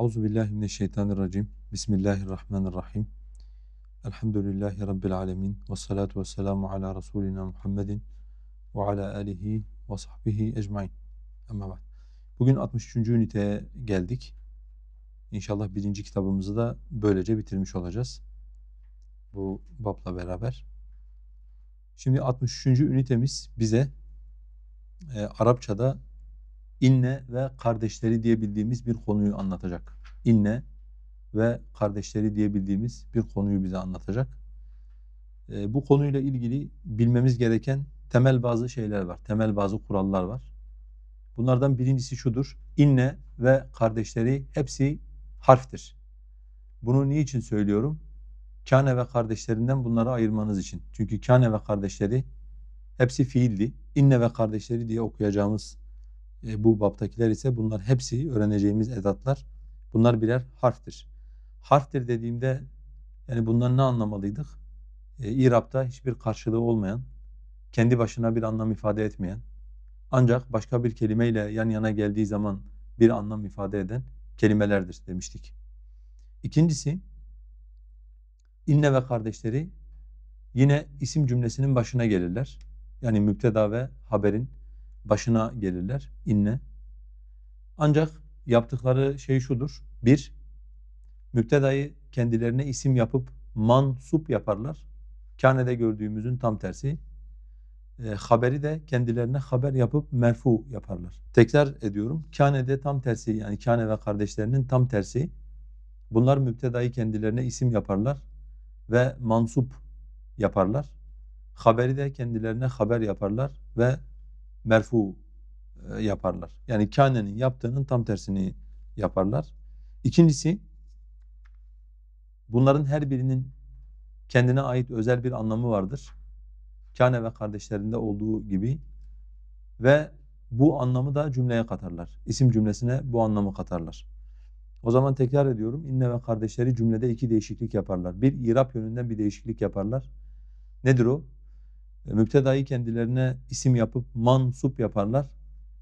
Euzubillahimineşşeytanirracim. Bismillahirrahmanirrahim. Elhamdülillahi Rabbil alemin. Ve salatu ve selamu ala Rasulina Muhammedin ve ala alihi ve sahbihi ecmain. Ama bak. Bugün 63. üniteye geldik. İnşallah birinci kitabımızı da böylece bitirmiş olacağız bu babla beraber. Şimdi 63. ünitemiz bize e, Arapçada inne ve kardeşleri diyebildiğimiz bir konuyu anlatacak. İnne ve kardeşleri diyebildiğimiz bir konuyu bize anlatacak. E, bu konuyla ilgili bilmemiz gereken temel bazı şeyler var. Temel bazı kurallar var. Bunlardan birincisi şudur. İnne ve kardeşleri hepsi harftir. Bunu niçin söylüyorum? Kâne ve kardeşlerinden bunları ayırmanız için. Çünkü kâne ve kardeşleri hepsi fiildi. İnne ve kardeşleri diye okuyacağımız e, bu baptakiler ise bunlar hepsi öğreneceğimiz edatlar. Bunlar birer harftir. Harftir dediğimde yani bundan ne anlamalıydık? E, İrab'da hiçbir karşılığı olmayan, kendi başına bir anlam ifade etmeyen, ancak başka bir kelimeyle yan yana geldiği zaman bir anlam ifade eden kelimelerdir demiştik. İkincisi, İnne ve kardeşleri yine isim cümlesinin başına gelirler. Yani müpteda ve haberin başına gelirler. İnne. Ancak yaptıkları şey şudur. Bir, müptedayı kendilerine isim yapıp mansup yaparlar. Kâne'de gördüğümüzün tam tersi. E, haberi de kendilerine haber yapıp merfu yaparlar. Tekrar ediyorum. Kâne'de tam tersi yani Kâne ve kardeşlerinin tam tersi. Bunlar müptedayı kendilerine isim yaparlar ve mansup yaparlar. Haberi de kendilerine haber yaparlar ve merfu e, yaparlar. Yani kânenin yaptığının tam tersini yaparlar. İkincisi bunların her birinin kendine ait özel bir anlamı vardır. Kâne ve kardeşlerinde olduğu gibi ve bu anlamı da cümleye katarlar. İsim cümlesine bu anlamı katarlar. O zaman tekrar ediyorum. İnne ve kardeşleri cümlede iki değişiklik yaparlar. Bir irap yönünden bir değişiklik yaparlar. Nedir o? E, müptedayı kendilerine isim yapıp mansup yaparlar.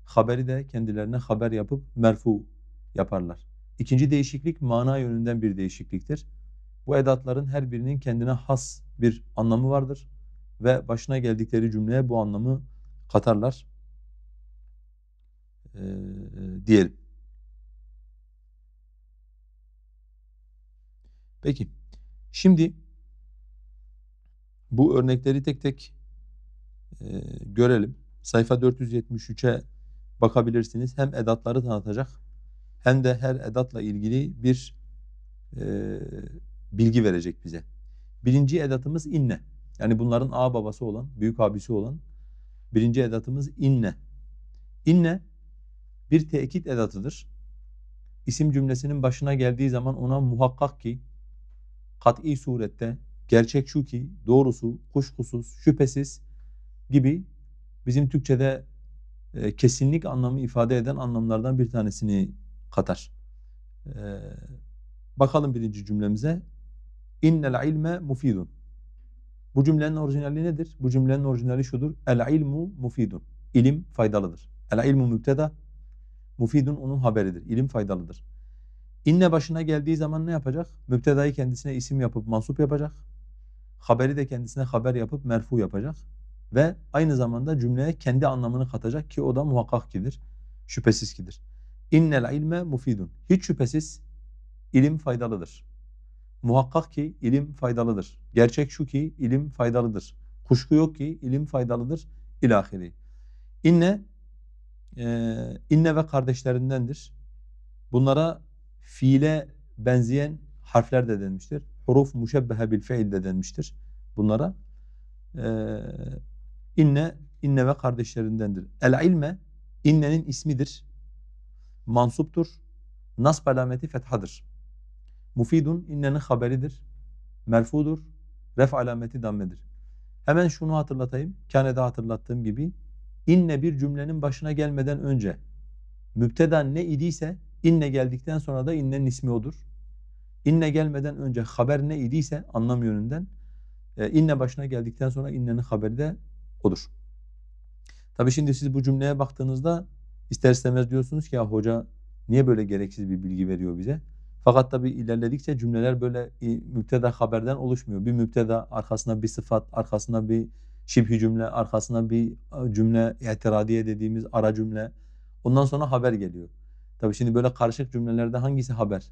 Haberi de kendilerine haber yapıp merfu yaparlar. İkinci değişiklik mana yönünden bir değişikliktir. Bu edatların her birinin kendine has bir anlamı vardır ve başına geldikleri cümleye bu anlamı katarlar ee, diyelim. Peki şimdi bu örnekleri tek tek e, görelim. Sayfa 473'e bakabilirsiniz. Hem edatları tanıtacak hem de her edatla ilgili bir e, bilgi verecek bize. Birinci edatımız inne. Yani bunların ağ babası olan, büyük abisi olan birinci edatımız inne. İnne bir tekit edatıdır. İsim cümlesinin başına geldiği zaman ona muhakkak ki kat'i surette gerçek şu ki doğrusu, kuşkusuz, şüphesiz gibi bizim Türkçe'de e, kesinlik anlamı ifade eden anlamlardan bir tanesini katar. E, bakalım birinci cümlemize. İnnel ilme mufidun. Bu cümlenin orijinali nedir? Bu cümlenin orijinali şudur. El ilmu mufidun. İlim faydalıdır. El ilmu mübteda. Mufidun onun haberidir. İlim faydalıdır. İnne başına geldiği zaman ne yapacak? Müptedayı kendisine isim yapıp mansup yapacak. Haberi de kendisine haber yapıp merfu yapacak. Ve aynı zamanda cümleye kendi anlamını katacak ki o da muhakkak kidir. Şüphesiz kidir. İnnel ilme mufidun. Hiç şüphesiz ilim faydalıdır. Muhakkak ki ilim faydalıdır. Gerçek şu ki ilim faydalıdır. Kuşku yok ki ilim faydalıdır. İlahiri. İnne, e, inne ve kardeşlerindendir. Bunlara fiile benzeyen harfler de denmiştir. Huruf muşebbehe bil fiil de denmiştir bunlara. Ee, inne, inne ve kardeşlerindendir. El ilme, innenin ismidir. Mansuptur. Nasb alameti fethadır. Mufidun, innenin haberidir. Merfudur. Ref alameti dammedir. Hemen şunu hatırlatayım. Kâne'de hatırlattığım gibi inne bir cümlenin başına gelmeden önce müpteda ne idiyse İnne geldikten sonra da innenin ismi odur. İnne gelmeden önce haber ne idiyse anlam yönünden e, inne başına geldikten sonra innenin haberi de odur. Tabi şimdi siz bu cümleye baktığınızda ister istemez diyorsunuz ki ya hoca niye böyle gereksiz bir bilgi veriyor bize? Fakat tabi ilerledikçe cümleler böyle müpteda haberden oluşmuyor. Bir müpteda arkasına bir sıfat, arkasına bir şibhi cümle, arkasına bir cümle itiradiye dediğimiz ara cümle. Ondan sonra haber geliyor. Tabii şimdi böyle karışık cümlelerde hangisi haber,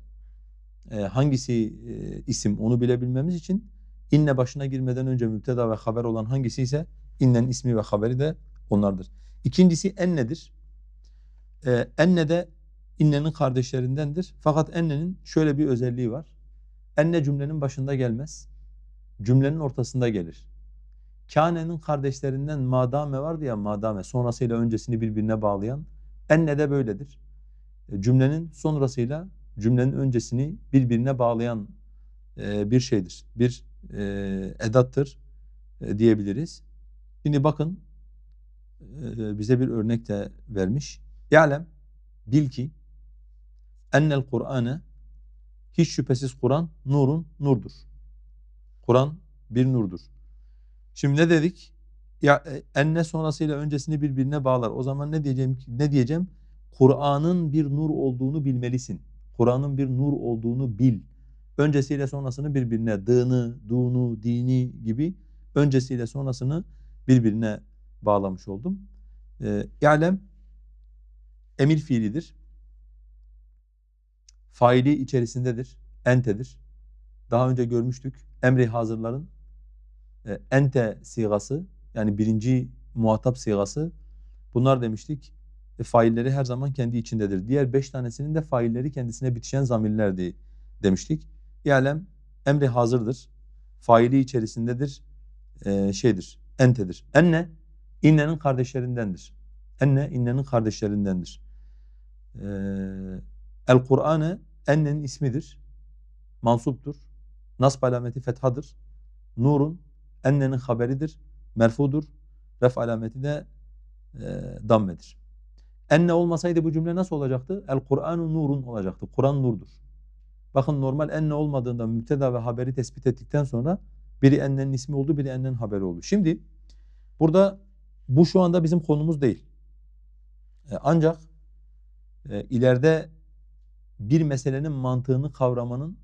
e, hangisi e, isim onu bilebilmemiz için inne başına girmeden önce müpteda ve haber olan hangisi ise innen ismi ve haberi de onlardır. İkincisi ennedir. E, enne de innenin kardeşlerindendir. Fakat ennenin şöyle bir özelliği var. Enne cümlenin başında gelmez. Cümlenin ortasında gelir. Kâne'nin kardeşlerinden madame vardı ya madame sonrasıyla öncesini birbirine bağlayan. Enne de böyledir. E, cümlenin sonrasıyla cümlenin öncesini birbirine bağlayan e, bir şeydir, bir e, edattır diyebiliriz. Şimdi bakın bize bir örnek de vermiş. Ya'lem bil ki ennel Kur'an'ı hiç şüphesiz Kur'an nurun nurdur. Kur'an bir nurdur. Şimdi ne dedik? Ya enne sonrasıyla öncesini birbirine bağlar. O zaman ne diyeceğim? ki? Ne diyeceğim? Kur'an'ın bir nur olduğunu bilmelisin. Kur'an'ın bir nur olduğunu bil. Öncesiyle sonrasını birbirine dığını,duğunu, dini gibi öncesiyle sonrasını birbirine bağlamış oldum. E, ee, İ'lem emir fiilidir. Faili içerisindedir. Entedir. Daha önce görmüştük. Emri hazırların e, ente sigası yani birinci muhatap sigası bunlar demiştik failleri her zaman kendi içindedir. Diğer beş tanesinin de failleri kendisine bitişen zamirlerdi demiştik. İalem emri hazırdır. Faili içerisindedir. Ee, şeydir, entedir. Enne, innenin kardeşlerindendir. Enne, innenin kardeşlerindendir. Ee, El Kur'an'ı ennenin ismidir. Mansuptur. Nasb alameti fethadır. Nurun ennenin haberidir. Merfudur. Ref alameti de e, dammedir. Enne olmasaydı bu cümle nasıl olacaktı? El Kur'anu nurun olacaktı. Kur'an nurdur. Bakın normal enne olmadığında müpteda ve haberi tespit ettikten sonra biri ennenin ismi oldu, biri ennenin haberi oldu. Şimdi burada bu şu anda bizim konumuz değil. E, ancak e, ileride bir meselenin mantığını kavramanın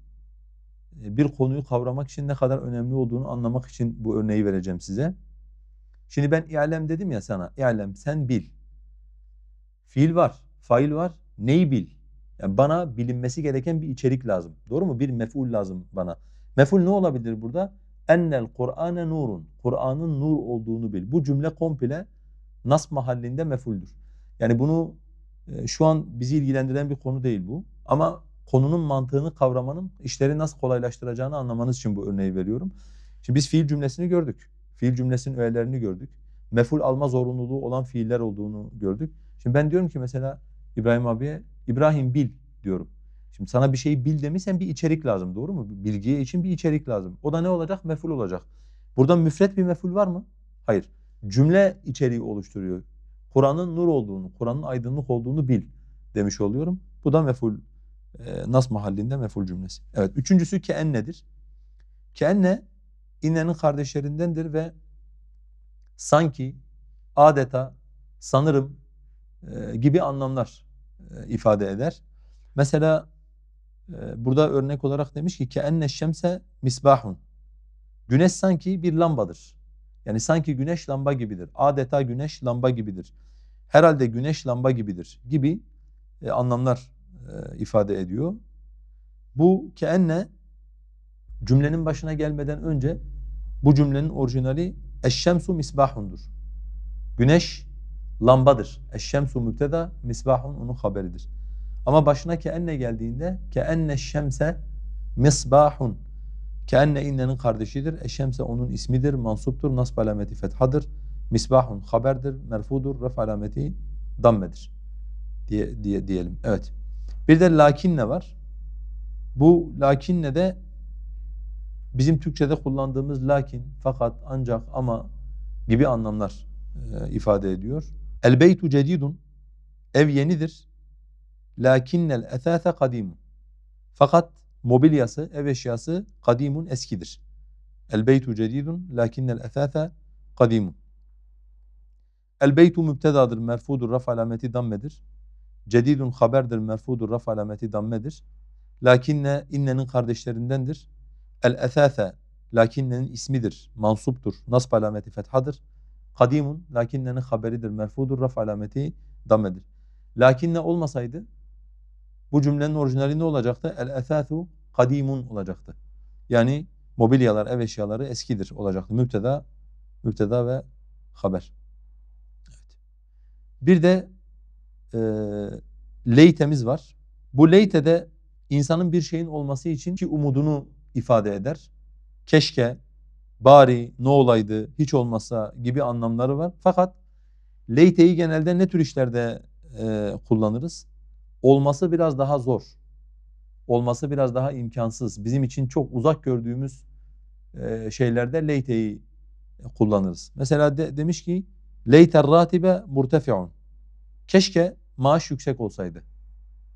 e, bir konuyu kavramak için ne kadar önemli olduğunu anlamak için bu örneği vereceğim size. Şimdi ben i'lem dedim ya sana. İ'lem sen bil. Fiil var, fail var. Neyi bil? Yani bana bilinmesi gereken bir içerik lazım. Doğru mu? Bir mef'ul lazım bana. Mef'ul ne olabilir burada? Ennel Kur'ane nurun. Kur'an'ın nur olduğunu bil. Bu cümle komple nas mahallinde mef'uldür. Yani bunu e, şu an bizi ilgilendiren bir konu değil bu. Ama konunun mantığını kavramanın işleri nasıl kolaylaştıracağını anlamanız için bu örneği veriyorum. Şimdi biz fiil cümlesini gördük. Fiil cümlesinin öğelerini gördük. Mef'ul alma zorunluluğu olan fiiller olduğunu gördük. Şimdi ben diyorum ki mesela İbrahim abiye İbrahim bil diyorum. Şimdi sana bir şeyi bil demişsen bir içerik lazım doğru mu? Bilgiye için bir içerik lazım. O da ne olacak? Meful olacak. Burada müfret bir meful var mı? Hayır. Cümle içeriği oluşturuyor. Kur'an'ın nur olduğunu, Kur'an'ın aydınlık olduğunu bil demiş oluyorum. Bu da meful e, nas mahallinde meful cümlesi. Evet üçüncüsü ki en nedir? Ki ne? innenin kardeşlerindendir ve sanki adeta sanırım e, gibi anlamlar e, ifade eder. Mesela e, burada örnek olarak demiş ki keenne şemse misbahun. Güneş sanki bir lambadır. Yani sanki güneş lamba gibidir. Adeta güneş lamba gibidir. Herhalde güneş lamba gibidir gibi anlamlar ifade ediyor. Bu keenne cümlenin başına gelmeden önce bu cümlenin orijinali eşşemsu misbahundur. Güneş lambadır. Eşşemsu mübteda, misbahun onun haberidir. Ama başına ke enne geldiğinde ke enne şemse misbahun. Ke enne innenin kardeşidir. Eşşemse onun ismidir, mansuptur, nasb alameti fethadır. Misbahun haberdir, merfudur, ref alameti dammedir. Diye, diye diyelim. Evet. Bir de lakinne var. Bu lakinne de bizim Türkçe'de kullandığımız lakin, fakat, ancak, ama gibi anlamlar e, ifade ediyor. El beytu cedidun. Ev yenidir. Lakinnel ethâthe kadimun. Fakat mobilyası, ev eşyası kadimun eskidir. El beytu cedidun lakinnel ethâthe kadimun. El beytu mübtedadır, merfudur, raf alameti dammedir. Cedidun haberdir, merfudur, raf alameti dammedir. Lakinne innenin kardeşlerindendir. El ethâthe lakinnenin ismidir, mansuptur, nasb alameti fethadır. Kadimun lakinnenin haberidir. Merfudur raf alameti damedir. Lakinne olmasaydı bu cümlenin orijinali ne olacaktı? El esâthu kadimun olacaktı. Yani mobilyalar, ev eşyaları eskidir olacaktı. Mübteda, mübteda ve haber. Evet. Bir de e, leytemiz var. Bu leyte de insanın bir şeyin olması için ki umudunu ifade eder. Keşke, bari ne olaydı, hiç olmasa gibi anlamları var. Fakat leyteyi genelde ne tür işlerde e, kullanırız? Olması biraz daha zor. Olması biraz daha imkansız. Bizim için çok uzak gördüğümüz e, şeylerde leyteyi e, kullanırız. Mesela de, demiş ki leyter ratibe murtefiun. Keşke maaş yüksek olsaydı.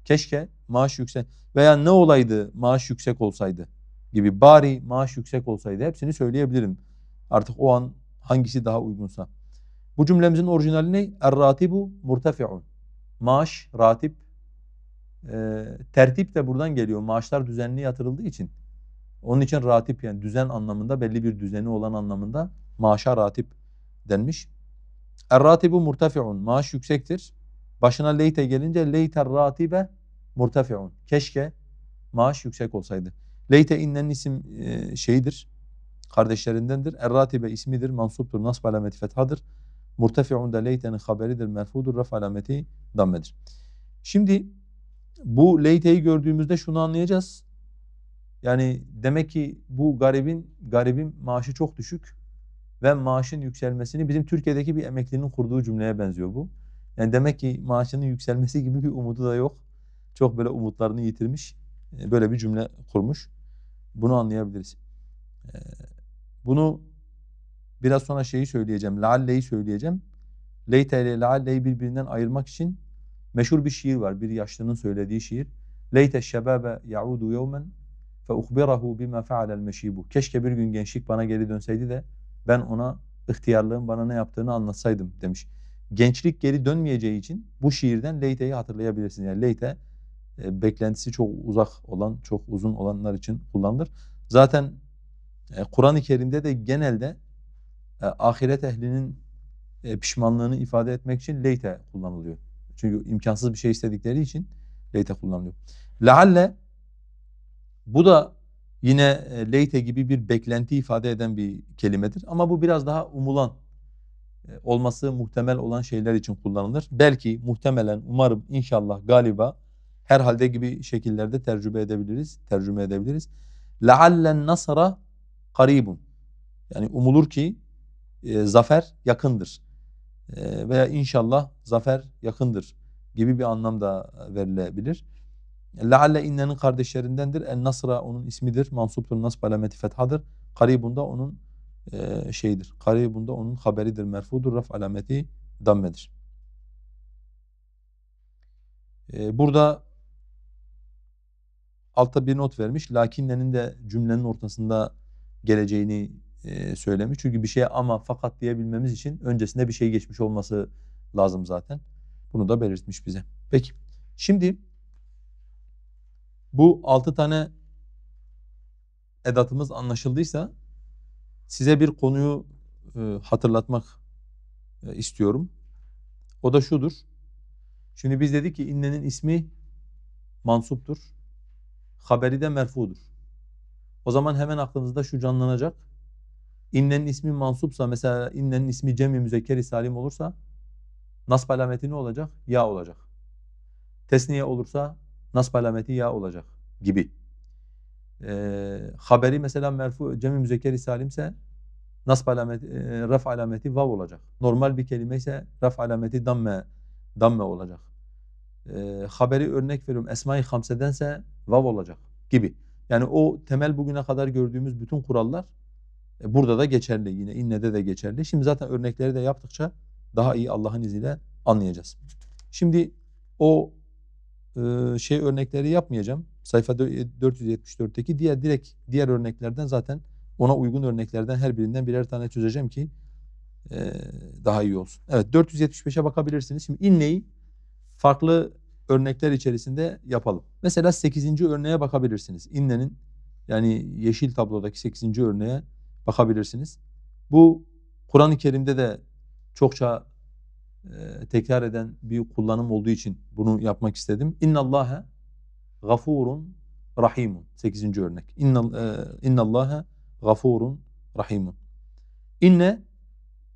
Keşke maaş yüksek veya ne olaydı maaş yüksek olsaydı gibi bari maaş yüksek olsaydı hepsini söyleyebilirim. Artık o an hangisi daha uygunsa. Bu cümlemizin orijinali ne? Er-ratibu murtafi'un. Maaş, ratip, e, tertip de buradan geliyor. Maaşlar düzenli yatırıldığı için. Onun için ratip yani düzen anlamında belli bir düzeni olan anlamında maaşa ratip denmiş. Er-ratibu murtafi'un. Maaş yüksektir. Başına leyte gelince leyter ratibe murtafi'un. Keşke maaş yüksek olsaydı. Leyte innen isim e, şeyidir. Kardeşlerindendir. Erratibe ismidir. Mansuptur. Nasb alameti fethadır. Murtefi'un da leytenin haberidir. Merfudur. Raf alameti dammedir. Şimdi bu leyteyi gördüğümüzde şunu anlayacağız. Yani demek ki bu garibin garibin maaşı çok düşük ve maaşın yükselmesini bizim Türkiye'deki bir emeklinin kurduğu cümleye benziyor bu. Yani demek ki maaşının yükselmesi gibi bir umudu da yok. Çok böyle umutlarını yitirmiş e, böyle bir cümle kurmuş. Bunu anlayabiliriz. Ee, bunu biraz sonra şeyi söyleyeceğim. Lealle'yi söyleyeceğim. Leyte ile lealle'yi birbirinden ayırmak için meşhur bir şiir var. Bir yaşlının söylediği şiir. Leyte şebabe ya'udu yevmen fe uhbirahu bima fealel meşibu. Keşke bir gün gençlik bana geri dönseydi de ben ona ihtiyarlığın bana ne yaptığını anlatsaydım demiş. Gençlik geri dönmeyeceği için bu şiirden Leyte'yi hatırlayabilirsin Yani Leyte e, beklentisi çok uzak olan, çok uzun olanlar için kullanılır. Zaten e, Kur'an-ı Kerim'de de genelde e, ahiret ehlinin e, pişmanlığını ifade etmek için leyte kullanılıyor. Çünkü imkansız bir şey istedikleri için leyte kullanılıyor. Lealle bu da yine e, leyte gibi bir beklenti ifade eden bir kelimedir. Ama bu biraz daha umulan e, olması muhtemel olan şeyler için kullanılır. Belki, muhtemelen, umarım, inşallah, galiba herhalde gibi şekillerde tercüme edebiliriz. Tercüme edebiliriz. Leallen nasara karibun. Yani umulur ki e, zafer yakındır. E, veya inşallah zafer yakındır gibi bir anlam da verilebilir. Lealle innenin kardeşlerindendir. El Nasra onun ismidir. Mansuptur nasb alameti fethadır. Karibunda onun e, şeyidir. Karibunda onun haberidir. Merfudur. Raf alameti dammedir. E, burada altta bir not vermiş. Lakinlerin de cümlenin ortasında geleceğini e, söylemiş. Çünkü bir şeye ama fakat diyebilmemiz için öncesinde bir şey geçmiş olması lazım zaten. Bunu da belirtmiş bize. Peki şimdi bu altı tane edatımız anlaşıldıysa size bir konuyu e, hatırlatmak e, istiyorum. O da şudur. Şimdi biz dedik ki innenin ismi mansuptur haberi de merfudur. O zaman hemen aklınızda şu canlanacak. İnnenin ismi mansupsa mesela innenin ismi cem-i müzekkeri salim olursa nasb alameti ne olacak? Ya olacak. Tesniye olursa nasb alameti ya olacak gibi. Ee, haberi mesela merfu cem-i müzekkeri salimse nasb alameti, e, ref alameti vav olacak. Normal bir kelime ise ref alameti damme, damme olacak e, haberi örnek veriyorum Esma-i Hamse'dense vav olacak gibi. Yani o temel bugüne kadar gördüğümüz bütün kurallar e, burada da geçerli yine innede de geçerli. Şimdi zaten örnekleri de yaptıkça daha iyi Allah'ın izniyle anlayacağız. Şimdi o e, şey örnekleri yapmayacağım. Sayfa 474'teki diğer direkt diğer örneklerden zaten ona uygun örneklerden her birinden birer tane çözeceğim ki e, daha iyi olsun. Evet 475'e bakabilirsiniz. Şimdi inneyi farklı örnekler içerisinde yapalım. Mesela 8. örneğe bakabilirsiniz. İnne'nin yani yeşil tablodaki 8. örneğe bakabilirsiniz. Bu Kur'an-ı Kerim'de de çokça e, tekrar eden bir kullanım olduğu için bunu yapmak istedim. İnne Allaha gafurun rahimun. 8. örnek. İnne e, İnna Allaha gafurun rahimun. İnne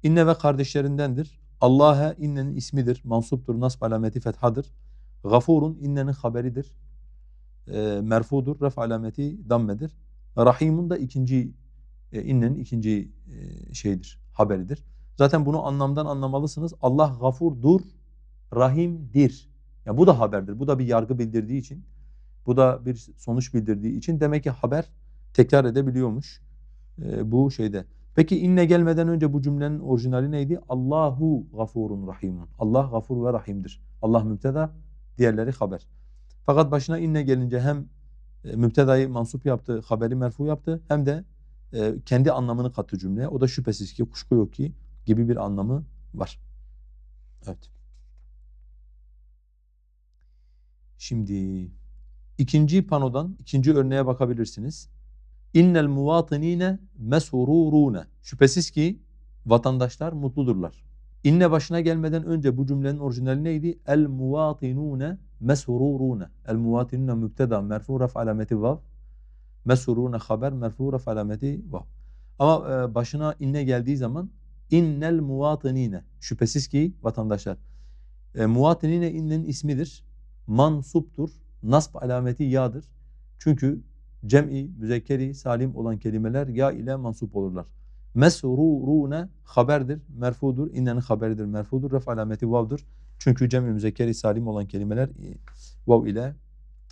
inne ve kardeşlerindendir. Allah'a innenin ismidir, mansuptur, nasb alameti fethadır. Gafurun innenin haberidir, e, merfudur, ref alameti dammedir. Rahimun da ikinci e, innenin ikinci e, şeyidir, haberidir. Zaten bunu anlamdan anlamalısınız. Allah gafurdur, rahimdir. Yani bu da haberdir. Bu da bir yargı bildirdiği için, bu da bir sonuç bildirdiği için demek ki haber tekrar edebiliyormuş e, bu şeyde. Peki inne gelmeden önce bu cümlenin orijinali neydi? Allahu gafurun rahimun. Allah gafur ve rahimdir. Allah mübteda, diğerleri haber. Fakat başına inne gelince hem e, mübtedayı mansup yaptı, haberi merfu yaptı hem de e, kendi anlamını kattı cümleye. O da şüphesiz ki, kuşku yok ki gibi bir anlamı var. Evet. Şimdi ikinci panodan, ikinci örneğe bakabilirsiniz. İnnel muvatinine mesururune. Şüphesiz ki vatandaşlar mutludurlar. İnne başına gelmeden önce bu cümlenin orijinali neydi? El muvatinune mesururune. El muvatinune mübteda merfu raf alameti vav. Mesurune haber merfu raf alameti vav. Ama e, başına inne geldiği zaman innel muvatinine. Şüphesiz ki vatandaşlar. E, muvatinine innenin ismidir. Mansuptur. Nasb alameti yadır. Çünkü cem'i, müzekkeri, salim olan kelimeler ya ile mansup olurlar. Mesrurune haberdir, merfudur. İnnenin haberidir, merfudur. Ref alameti vav'dır. Çünkü cem'i müzekkeri salim olan kelimeler e, vav ile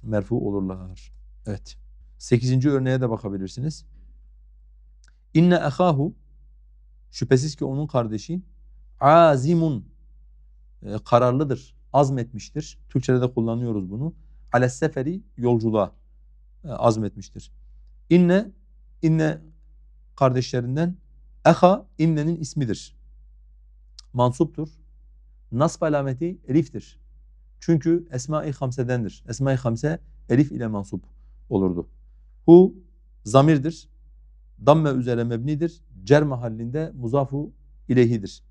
merfu olurlar. Evet. Sekizinci örneğe de bakabilirsiniz. İnne ehahu şüphesiz ki onun kardeşi azimun e, kararlıdır, azmetmiştir. Türkçede de kullanıyoruz bunu. Ale seferi yolculuğa e, azmetmiştir. İnne, inne kardeşlerinden eha innenin ismidir. Mansuptur. Nasb alameti eliftir. Çünkü Esma-i Hamse'dendir. Esma-i Hamse elif ile mansup olurdu. Hu zamirdir. Damme üzere mebnidir. Cer mahallinde muzafu ilehidir.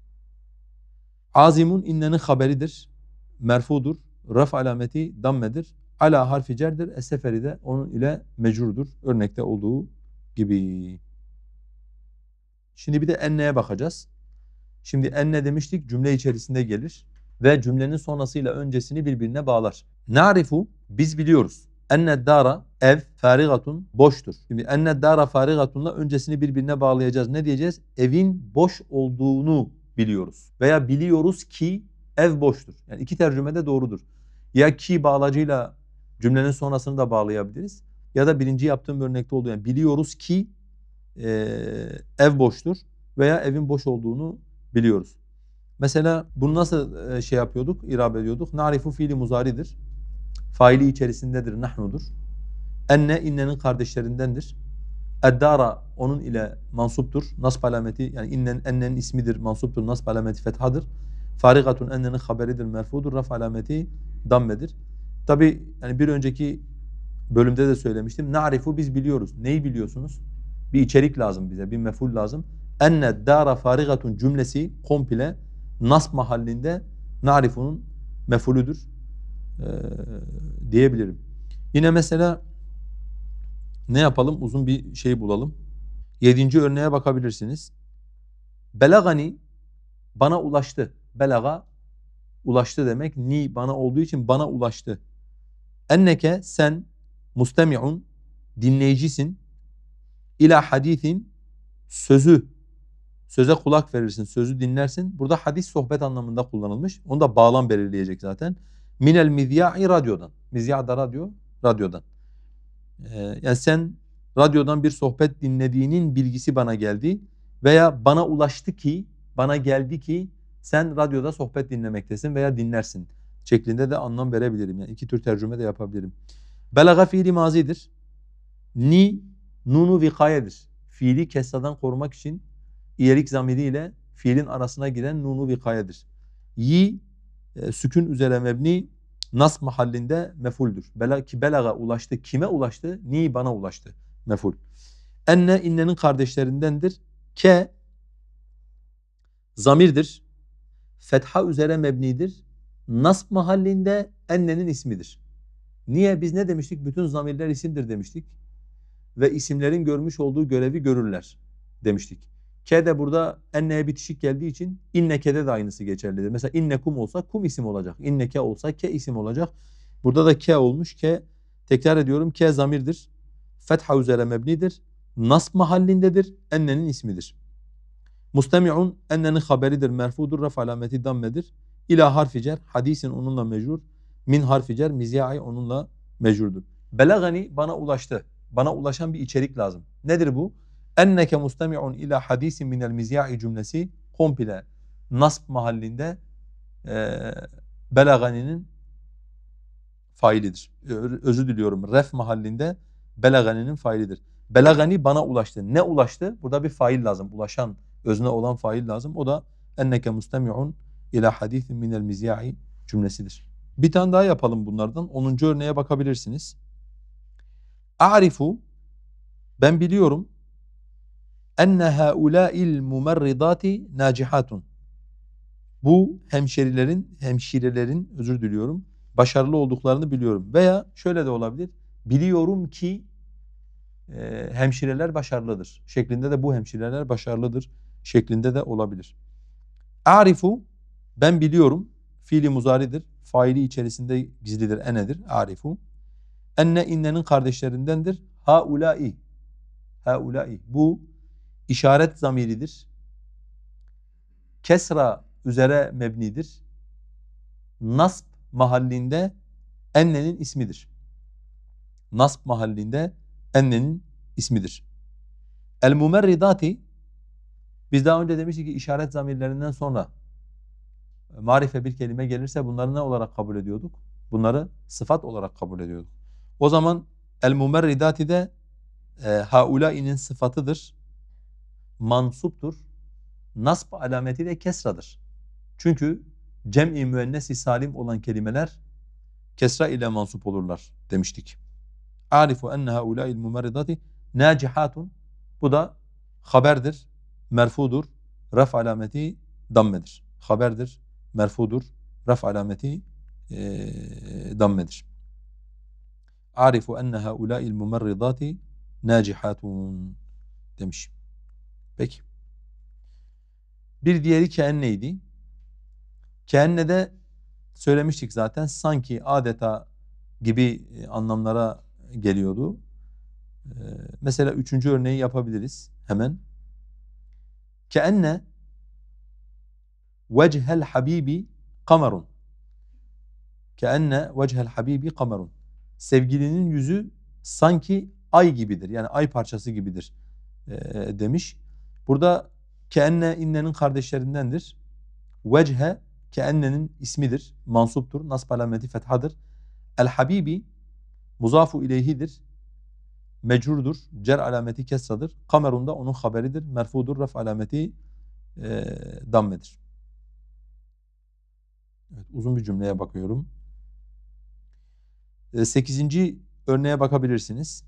Azimun innenin haberidir. Merfudur. Raf alameti dammedir. Ala harfi cerdir. Eseferi de onun ile mecurdur. Örnekte olduğu gibi. Şimdi bir de enneye bakacağız. Şimdi enne demiştik cümle içerisinde gelir ve cümlenin sonrasıyla öncesini birbirine bağlar. Narifu biz biliyoruz. Enne dara ev farigatun boştur. Şimdi enne dara farigatunla öncesini birbirine bağlayacağız. Ne diyeceğiz? Evin boş olduğunu biliyoruz. Veya biliyoruz ki ev boştur. Yani iki tercüme de doğrudur. Ya ki bağlacıyla Cümlenin sonrasını da bağlayabiliriz. Ya da birinci yaptığım örnekte olduğu yani biliyoruz ki e, ev boştur veya evin boş olduğunu biliyoruz. Mesela bunu nasıl e, şey yapıyorduk, irab ediyorduk? Narifu fiili muzaridir. Faili içerisindedir, nahnudur. Enne, innenin kardeşlerindendir. Eddara onun ile mansuptur. Nasb alameti yani innen, ennenin ismidir, mansuptur. Nasb alameti fethadır. Farikatun ennenin haberidir, merfudur. Raf alameti dammedir. Tabi yani bir önceki bölümde de söylemiştim. Na'rifu biz biliyoruz. Neyi biliyorsunuz? Bir içerik lazım bize, bir meful lazım. Enne dara farigatun cümlesi komple nas mahallinde na'rifunun mefulüdür ee, diyebilirim. Yine mesela ne yapalım? Uzun bir şey bulalım. Yedinci örneğe bakabilirsiniz. Belagani bana ulaştı. Belaga ulaştı demek. Ni bana olduğu için bana ulaştı Enneke sen mustemi'un dinleyicisin. İla hadisin sözü söze kulak verirsin, sözü dinlersin. Burada hadis sohbet anlamında kullanılmış. Onu da bağlam belirleyecek zaten. Minel mizya'i radyodan. Mizya da radyo, radyodan. Ee, yani sen radyodan bir sohbet dinlediğinin bilgisi bana geldi veya bana ulaştı ki, bana geldi ki sen radyoda sohbet dinlemektesin veya dinlersin şeklinde de anlam verebilirim. Yani iki tür tercüme de yapabilirim. Belaga fiili mazidir. Ni, nunu vikayedir. Fiili kesadan korumak için iyilik zamiriyle fiilin arasına giren nunu vikayedir. Yi, e, sükün üzere mebni, nas mahallinde mefuldür. Bela, ki belaga ulaştı. Kime ulaştı? Ni bana ulaştı. Meful. Enne innenin kardeşlerindendir. Ke zamirdir. Fetha üzere mebnidir Nasb mahallinde ennenin ismidir. Niye? Biz ne demiştik? Bütün zamirler isimdir demiştik. Ve isimlerin görmüş olduğu görevi görürler demiştik. K de burada enneye bitişik geldiği için innekede de aynısı geçerlidir. Mesela inne kum olsa kum isim olacak. İnneke olsa ke isim olacak. Burada da ke olmuş. Ke tekrar ediyorum ke zamirdir. Fetha üzere mebnidir. Nas mahallindedir. Ennenin ismidir. Mustemi'un ennenin haberidir. Merfudur. Raf alameti dammedir. İla harficer hadisin onunla mecrur. Min harficer cer mizyai onunla mecrurdur. Belagani bana ulaştı. Bana ulaşan bir içerik lazım. Nedir bu? Enneke mustami'un ila hadisin minel mizyai cümlesi komple nasb mahallinde e, Belagani'nin failidir. Özür diliyorum. Ref mahallinde Belagani'nin failidir. Belagani bana ulaştı. Ne ulaştı? Burada bir fail lazım. Ulaşan, özne olan fail lazım. O da enneke mustami'un ila hadithin minel mizya'i cümlesidir. Bir tane daha yapalım bunlardan. Onuncu örneğe bakabilirsiniz. A'rifu ben biliyorum enne haulâil mumerridâti nacihatun. Bu hemşerilerin, hemşirelerin özür diliyorum, başarılı olduklarını biliyorum. Veya şöyle de olabilir. Biliyorum ki e, hemşireler başarılıdır şeklinde de bu hemşireler başarılıdır şeklinde de olabilir. Arifu ben biliyorum fiili muzaridir. Faili içerisinde gizlidir. Enedir. Arifu. Enne innenin kardeşlerindendir. Haulai. Haulai. Bu işaret zamiridir. Kesra üzere mebnidir. Nasb mahallinde ennenin ismidir. Nasb mahallinde ennenin ismidir. El mumerridati biz daha önce demiştik ki işaret zamirlerinden sonra marife bir kelime gelirse bunları ne olarak kabul ediyorduk? Bunları sıfat olarak kabul ediyorduk. O zaman el-mumerridati de e, haulainin sıfatıdır. Mansuptur. Nasb alameti de kesradır. Çünkü cem'i müennesi salim olan kelimeler kesra ile mansup olurlar demiştik. Arifu enne haulâil mumerridati nacihatun. Bu da haberdir, merfudur, raf alameti dammedir. Haberdir, merfudur. Raf alameti e, dammedir. Arifu enne haulâil mumerridâti nacihatun demiş. Peki. Bir diğeri keenneydi. Keenne de söylemiştik zaten sanki adeta gibi e, anlamlara geliyordu. Ee, mesela üçüncü örneği yapabiliriz hemen. Keenne vechel habibi kamerun. Keenne vechel habibi kamerun. Sevgilinin yüzü sanki ay gibidir. Yani ay parçası gibidir e, demiş. Burada keenne innenin kardeşlerindendir. Vechhe keennenin ismidir. Mansuptur. Nas alameti fethadır. El habibi muzafu ileyhidir. Mecrurdur. Cer alameti kesradır. Kamerun onun haberidir. Merfudur. Ref alameti e, dammedir. Evet, uzun bir cümleye bakıyorum. Ee, sekizinci örneğe bakabilirsiniz.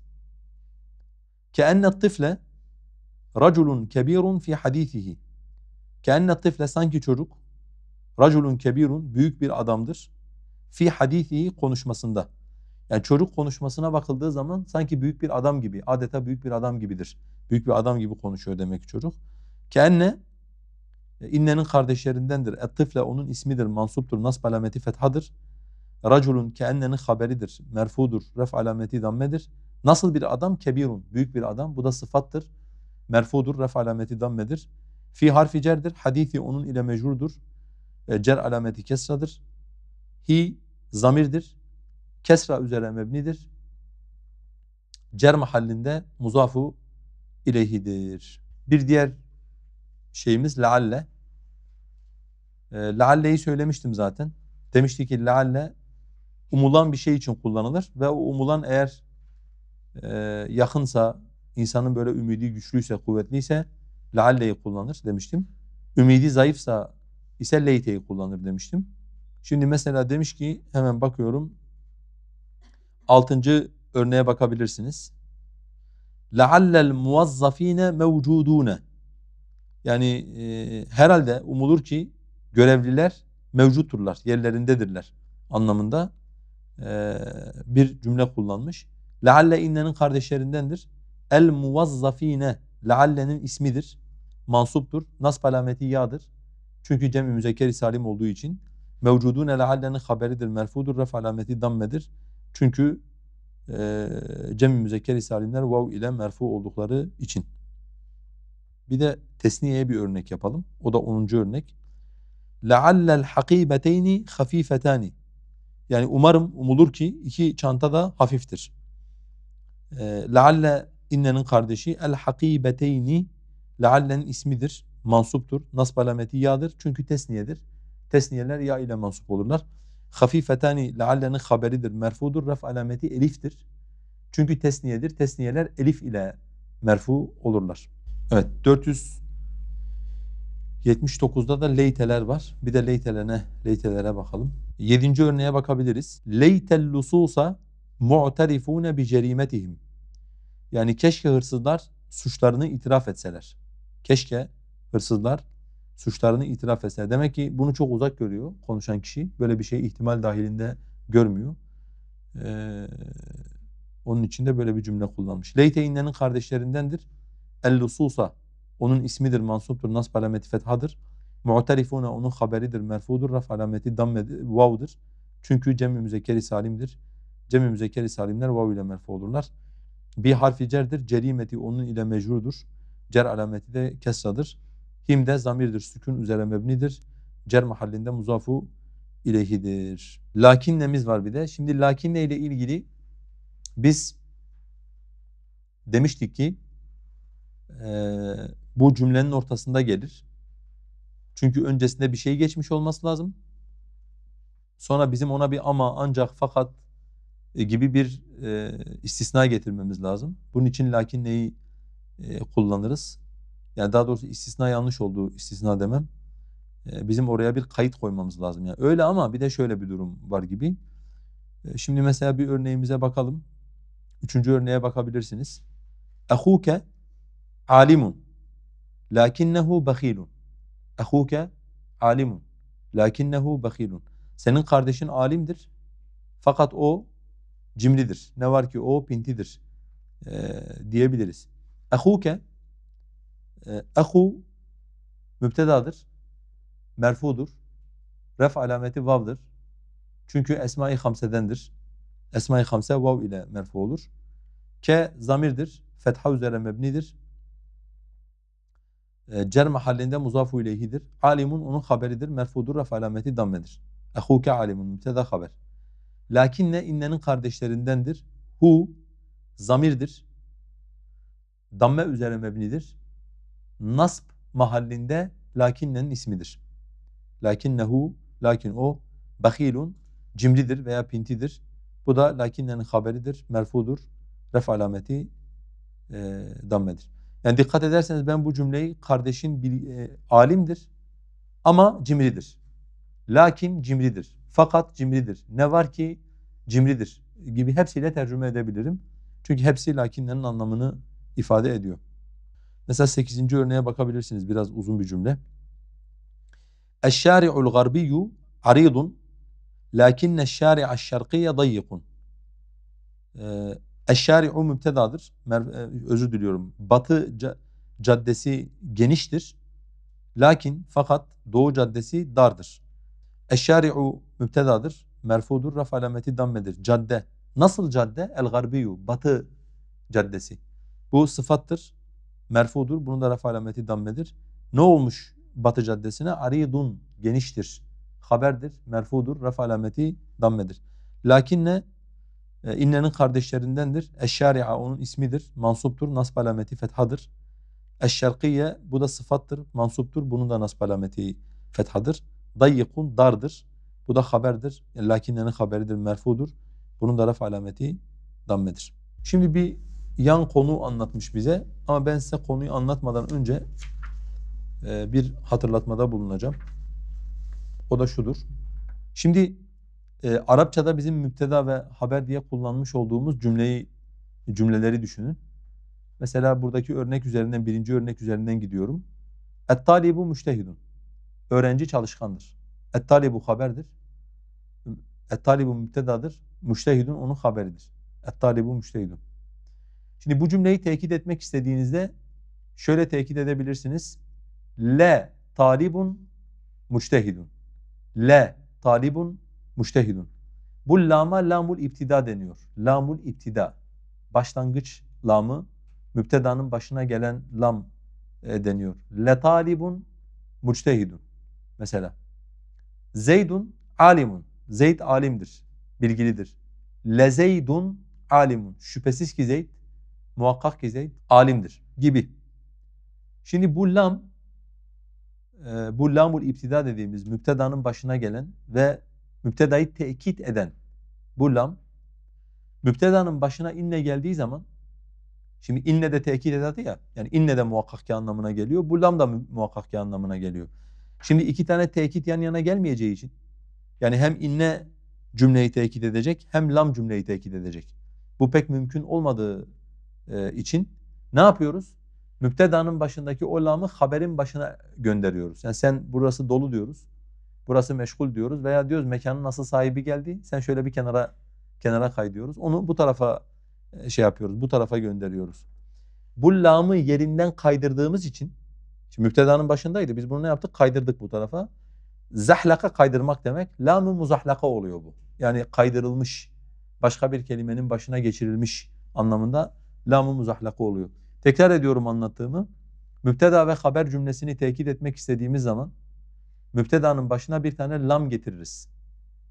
كَاَنَّ tifle, رَجُلٌ كَب۪يرٌ fi حَد۪يثِهِ كَاَنَّ tifle sanki çocuk raculun kebirun büyük bir adamdır. Fi hadisihi konuşmasında. Yani çocuk konuşmasına bakıldığı zaman sanki büyük bir adam gibi, adeta büyük bir adam gibidir. Büyük bir adam gibi konuşuyor demek çocuk. Kenne İnnenin kardeşlerindendir. Ettifle onun ismidir, mansuptur, nasb alameti fethadır. Raculun keennenin haberidir, merfudur, ref alameti dammedir. Nasıl bir adam? Kebirun, büyük bir adam. Bu da sıfattır. Merfudur, ref alameti dammedir. Fi harfi cerdir, hadithi onun ile mecurdur. E, cer alameti kesradır. Hi zamirdir, kesra üzere mebnidir. Cer mahallinde muzafu ileyhidir. Bir diğer şeyimiz lealle. E, ee, lealle'yi söylemiştim zaten. Demişti ki lealle umulan bir şey için kullanılır ve o umulan eğer e, yakınsa, insanın böyle ümidi güçlüyse, kuvvetliyse lealle'yi kullanır demiştim. Ümidi zayıfsa ise leyte'yi kullanır demiştim. Şimdi mesela demiş ki hemen bakıyorum. Altıncı örneğe bakabilirsiniz. لَعَلَّ الْمُوَظَّف۪ينَ مَوْجُودُونَ yani e, herhalde umulur ki görevliler mevcutturlar, yerlerindedirler anlamında e, bir cümle kullanmış. Lealle innenin kardeşlerindendir. El muvazzafine leallenin ismidir. Mansuptur. Nasb alameti yadır. Çünkü cem-i müzekker salim olduğu için mevcudune leallenin haberidir. Merfudur. Ref alameti dammedir. Çünkü e, cem-i müzekker salimler vav ile merfu oldukları için. Bir de tesniyeye bir örnek yapalım. O da 10. örnek. لَعَلَّ الْحَقِيبَتَيْنِ خَف۪يفَتَانِ Yani umarım, umulur ki iki çanta da hafiftir. لَعَلَّ ee, innenin kardeşi el-hakibeteyni ismidir, mansuptur. Nasb alameti yadır çünkü tesniyedir. Tesniyeler ya ile mansup olurlar. Hafifetani leallenin haberidir, merfudur. Raf alameti eliftir. Çünkü tesniyedir. Tesniyeler elif ile merfu olurlar. Evet 479'da da leyteler var. Bir de leytelene, leytelere bakalım. Yedinci örneğe bakabiliriz. Leytel lususa mu'terifune bi cerimetihim. Yani keşke hırsızlar suçlarını itiraf etseler. Keşke hırsızlar suçlarını itiraf etseler. Demek ki bunu çok uzak görüyor konuşan kişi. Böyle bir şey ihtimal dahilinde görmüyor. Ee, onun için de böyle bir cümle kullanmış. Leyte innenin kardeşlerindendir. El-Lususa onun ismidir, mansuptur, nasb alameti fethadır. Mu'terifuna onun haberidir, merfudur, raf alameti damme vav'dır. Çünkü cem-i müzekkeri salimdir. Cem-i müzekkeri salimler vav ile merfu olurlar. Bir harfi cerdir, cerimeti onun ile mecrudur. Cer alameti de kesradır. Him de zamirdir, sükun üzere mebnidir. Cer mahallinde muzafu ileyhidir. Lakinnemiz var bir de. Şimdi lakinne ile ilgili biz demiştik ki ee, bu cümlenin ortasında gelir. Çünkü öncesinde bir şey geçmiş olması lazım. Sonra bizim ona bir ama ancak fakat e, gibi bir e, istisna getirmemiz lazım. Bunun için lakin neyi e, kullanırız? Yani daha doğrusu istisna yanlış olduğu istisna demem. E, bizim oraya bir kayıt koymamız lazım. Yani öyle ama bir de şöyle bir durum var gibi. E, şimdi mesela bir örneğimize bakalım. Üçüncü örneğe bakabilirsiniz. Ehuke alimun lakinnehu bakhilun. Ehuke alimun lakinnehu bakhilun. Senin kardeşin alimdir fakat o cimridir. Ne var ki o pintidir ee, diyebiliriz. Ehuke Ehu mübtedadır, Merfudur. Ref alameti vav'dır. Çünkü Esma-i Hamse'dendir. Esma-i Hamse vav ile merfu olur. Ke zamirdir. Fetha üzere mebnidir. Ee, cer mahallinde muzafu ileyhidir. Alimun onun haberidir. Merfudur raf alameti dammedir. Ehuke alimun mübteda haber. Lakin ne innenin kardeşlerindendir. Hu zamirdir. Damme üzere mebnidir. Nasb mahallinde lakinnenin ismidir. Lakinnehu lakin o bakilun cimridir veya pintidir. Bu da lakinnenin haberidir. Merfudur. Ref alameti e, dammedir. Yani dikkat ederseniz ben bu cümleyi kardeşin bir e, alimdir ama cimridir. Lakin cimridir. Fakat cimridir. Ne var ki cimridir gibi hepsiyle tercüme edebilirim. Çünkü hepsi lakinlerin anlamını ifade ediyor. Mesela 8. örneğe bakabilirsiniz biraz uzun bir cümle. Eşşari'ul garbiyyu aridun lakinne'ş-şari'aş-şerkiyye dayyikun. Ee, Eşşari'u mübtedadır. E, özür diliyorum. Batı caddesi geniştir. Lakin fakat Doğu caddesi dardır. Eşşari'u mübtedadır. Merfudur. Raf alameti dammedir. Cadde. Nasıl cadde? El garbiyu. Batı caddesi. Bu sıfattır. Merfudur. Bunun da raf alameti dammedir. Ne olmuş Batı caddesine? Aridun. Geniştir. Haberdir. Merfudur. Raf alameti dammedir. Lakin ne? E, İnne'nin kardeşlerindendir. Eşşari'a onun ismidir. Mansuptur. Nasb alameti fethadır. Eşşerkiye bu da sıfattır. Mansuptur. Bunun da nasb alameti fethadır. Dayyikun dardır. Bu da haberdir. E, Lakinne'nin haberidir. Merfudur. Bunun da raf alameti dammedir. Şimdi bir yan konu anlatmış bize ama ben size konuyu anlatmadan önce e, bir hatırlatmada bulunacağım. O da şudur. Şimdi e, Arapçada bizim müpteda ve haber diye kullanmış olduğumuz cümleyi cümleleri düşünün. Mesela buradaki örnek üzerinden birinci örnek üzerinden gidiyorum. Et-talibu müştehidun. Öğrenci çalışkandır. Et-talibu haberdir. Et-talibu müptedadır. Müştehidun onun haberidir. Et-talibu müştehidun. Şimdi bu cümleyi tekit etmek istediğinizde şöyle tekit edebilirsiniz. Le talibun müştehidun. Le talibun Müştehidun. Bu lama lamul iptida deniyor. Lamul iptida. Başlangıç lamı müptedanın başına gelen lam e, deniyor. Le talibun mujtehidun. Mesela Zeydun alimun. Zeyd alimdir, bilgilidir. Le Zeydun alimun. Şüphesiz ki Zeyd, muhakkak ki Zeyd alimdir gibi. Şimdi bu lam e, bu lamul iptida dediğimiz müptedanın başına gelen ve müptedayı tekit eden bu lam müptedanın başına inne geldiği zaman şimdi inne de tekit edadı ya yani inne de muhakkak ki anlamına geliyor bu lam da muhakkak ki anlamına geliyor. Şimdi iki tane tekit yan yana gelmeyeceği için yani hem inne cümleyi tekit edecek hem lam cümleyi tekit edecek. Bu pek mümkün olmadığı e, için ne yapıyoruz? Müptedanın başındaki o lamı haberin başına gönderiyoruz. Yani sen burası dolu diyoruz. Burası meşgul diyoruz veya diyoruz mekanın nasıl sahibi geldi. Sen şöyle bir kenara kenara kay diyoruz. Onu bu tarafa e, şey yapıyoruz. Bu tarafa gönderiyoruz. Bu lamı yerinden kaydırdığımız için şimdi müptedanın başındaydı. Biz bunu ne yaptık? Kaydırdık bu tarafa. Zahlaka kaydırmak demek. Lamı muzahlaka oluyor bu. Yani kaydırılmış, başka bir kelimenin başına geçirilmiş anlamında lamı muzahlaka oluyor. Tekrar ediyorum anlattığımı. Müpteda ve haber cümlesini tekit etmek istediğimiz zaman müptedanın başına bir tane lam getiririz.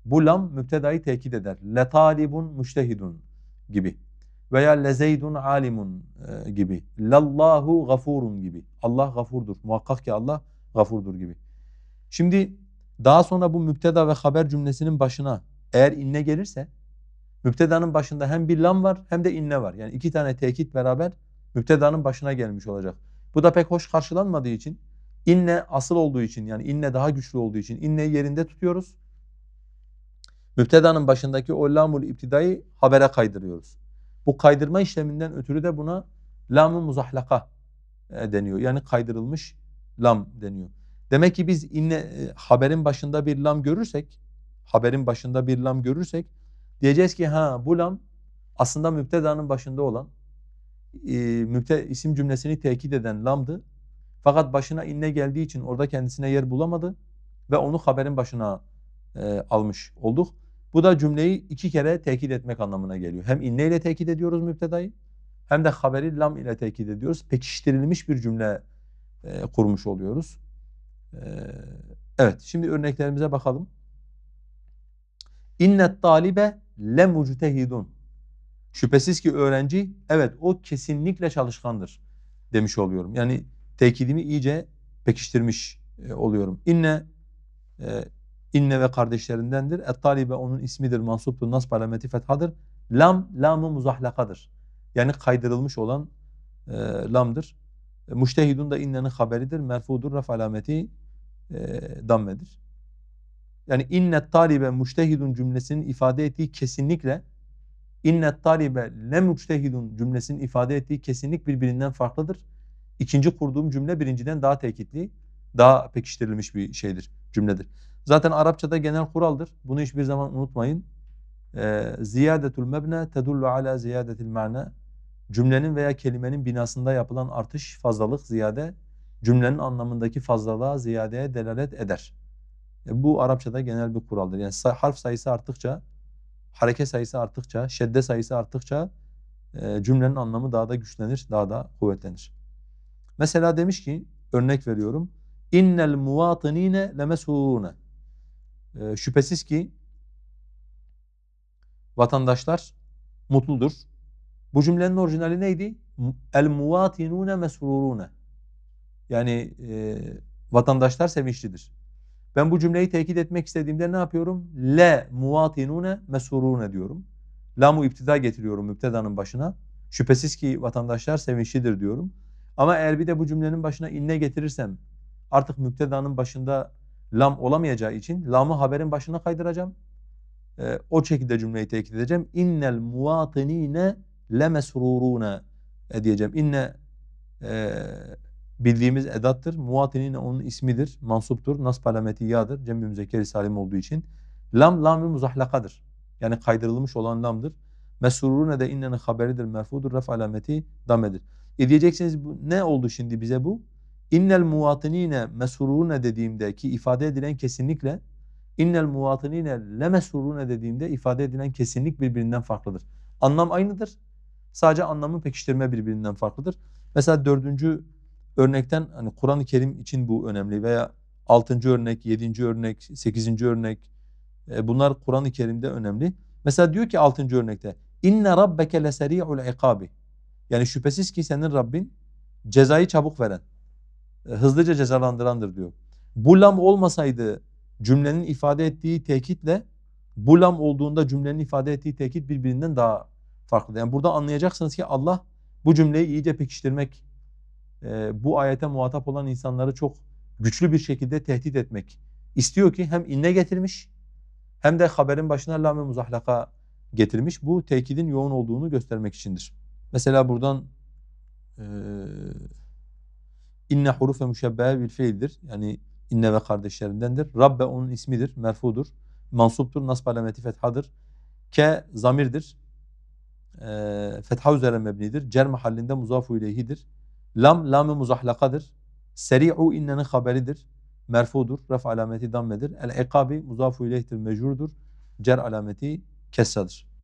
Bu lam müptedayı tekit eder. Le talibun müştehidun gibi veya lezeydun alimun e, gibi. Lallahu gafurun gibi. Allah gafurdur. Muhakkak ki Allah gafurdur gibi. Şimdi daha sonra bu müpteda ve haber cümlesinin başına eğer inne gelirse müptedanın başında hem bir lam var hem de inne var. Yani iki tane tekit beraber müptedanın başına gelmiş olacak. Bu da pek hoş karşılanmadığı için İnne asıl olduğu için yani inne daha güçlü olduğu için inne yerinde tutuyoruz. Müptedanın başındaki o lamul iptidayı habere kaydırıyoruz. Bu kaydırma işleminden ötürü de buna lamu muzahlaka e, deniyor. Yani kaydırılmış lam deniyor. Demek ki biz inne e, haberin başında bir lam görürsek, haberin başında bir lam görürsek diyeceğiz ki ha bu lam aslında müptedanın başında olan e, müpte, isim cümlesini tekit eden lamdı. Fakat başına inne geldiği için orada kendisine yer bulamadı ve onu haberin başına e, almış olduk. Bu da cümleyi iki kere tekit etmek anlamına geliyor. Hem inne ile tekit ediyoruz müptedayı hem de haberi lam ile tekit ediyoruz. Pekiştirilmiş bir cümle e, kurmuş oluyoruz. E, evet şimdi örneklerimize bakalım. İnnet talibe le muctehidun. Şüphesiz ki öğrenci evet o kesinlikle çalışkandır demiş oluyorum. Yani tekidimi iyice pekiştirmiş e, oluyorum. İnne e, inne ve kardeşlerindendir. Et talibe onun ismidir, mansuptur, nas alameti fethadır. Lam, lamı muzahlakadır. Yani kaydırılmış olan e, lamdır. E, müştehidun da innenin haberidir. Merfudur, raf alameti e, dammedir. Yani inne talibe muştehidun cümlesinin ifade ettiği kesinlikle inne talibe le muştehidun cümlesinin ifade ettiği kesinlik birbirinden farklıdır ikinci kurduğum cümle birinciden daha tekitli, daha pekiştirilmiş bir şeydir, cümledir. Zaten Arapçada genel kuraldır. Bunu hiçbir zaman unutmayın. Ee, ziyadetül mebne tedullu ala ziyadetil ma'na. Cümlenin veya kelimenin binasında yapılan artış, fazlalık, ziyade cümlenin anlamındaki fazlalığa, ziyadeye delalet eder. E bu Arapçada genel bir kuraldır. Yani harf sayısı arttıkça, hareket sayısı arttıkça, şedde sayısı arttıkça e, cümlenin anlamı daha da güçlenir, daha da kuvvetlenir. Mesela demiş ki örnek veriyorum. İnnel muvatinine lemeshûne. Ee, şüphesiz ki vatandaşlar mutludur. Bu cümlenin orijinali neydi? El muvatinune mesrurune. Yani e, vatandaşlar sevinçlidir. Ben bu cümleyi tekit etmek istediğimde ne yapıyorum? Le muvatinune mesurune diyorum. Lamu iptida getiriyorum müptedanın başına. Şüphesiz ki vatandaşlar sevinçlidir diyorum. Ama eğer bir de bu cümlenin başına inne getirirsem artık müptedanın başında lam olamayacağı için lamı haberin başına kaydıracağım. E, o şekilde cümleyi tekit edeceğim. İnnel muvatinine lemesrurune e, diyeceğim. İnne e, bildiğimiz edattır. Muvatinine onun ismidir, mansuptur, nasb alametiyadır. Cem-i müzekkeri salim olduğu için. Lam, lam-ı muzahlakadır. Yani kaydırılmış olan lamdır. Mesururune de innenin haberidir, merfudur, ref alameti damedir. E diyeceksiniz ne oldu şimdi bize bu? İnnel muvatinine mesurune ki ifade edilen kesinlikle innel muvatinine lemesurune dediğimde ifade edilen kesinlik birbirinden farklıdır. Anlam aynıdır. Sadece anlamın pekiştirme birbirinden farklıdır. Mesela dördüncü örnekten hani Kur'an-ı Kerim için bu önemli veya altıncı örnek, yedinci örnek, sekizinci örnek e, bunlar Kur'an-ı Kerim'de önemli. Mesela diyor ki altıncı örnekte inne rabbeke leseri'ul ikabi yani şüphesiz ki senin Rabbin cezayı çabuk veren, e, hızlıca cezalandırandır diyor. Bu lam olmasaydı cümlenin ifade ettiği tehkitle bu lam olduğunda cümlenin ifade ettiği tekit birbirinden daha farklı. Yani burada anlayacaksınız ki Allah bu cümleyi iyice pekiştirmek, e, bu ayete muhatap olan insanları çok güçlü bir şekilde tehdit etmek istiyor ki hem inne getirmiş hem de haberin başına lam-ı muzahlaka getirmiş. Bu tekidin yoğun olduğunu göstermek içindir. Mesela buradan e, inne hurufe müşebbehe bir fiildir. Yani inne ve kardeşlerindendir. Rabbe onun ismidir, merfudur. Mansuptur, nasb alameti fethadır. Ke zamirdir. E, fetha üzere mebnidir. Cer mahallinde muzafu ileyhidir. Lam, lam-ı muzahlakadır. Seri'u innenin haberidir. Merfudur, ref alameti dammedir. El-ikabi muzafu ileyhtir, mecurdur. Cer alameti kessadır.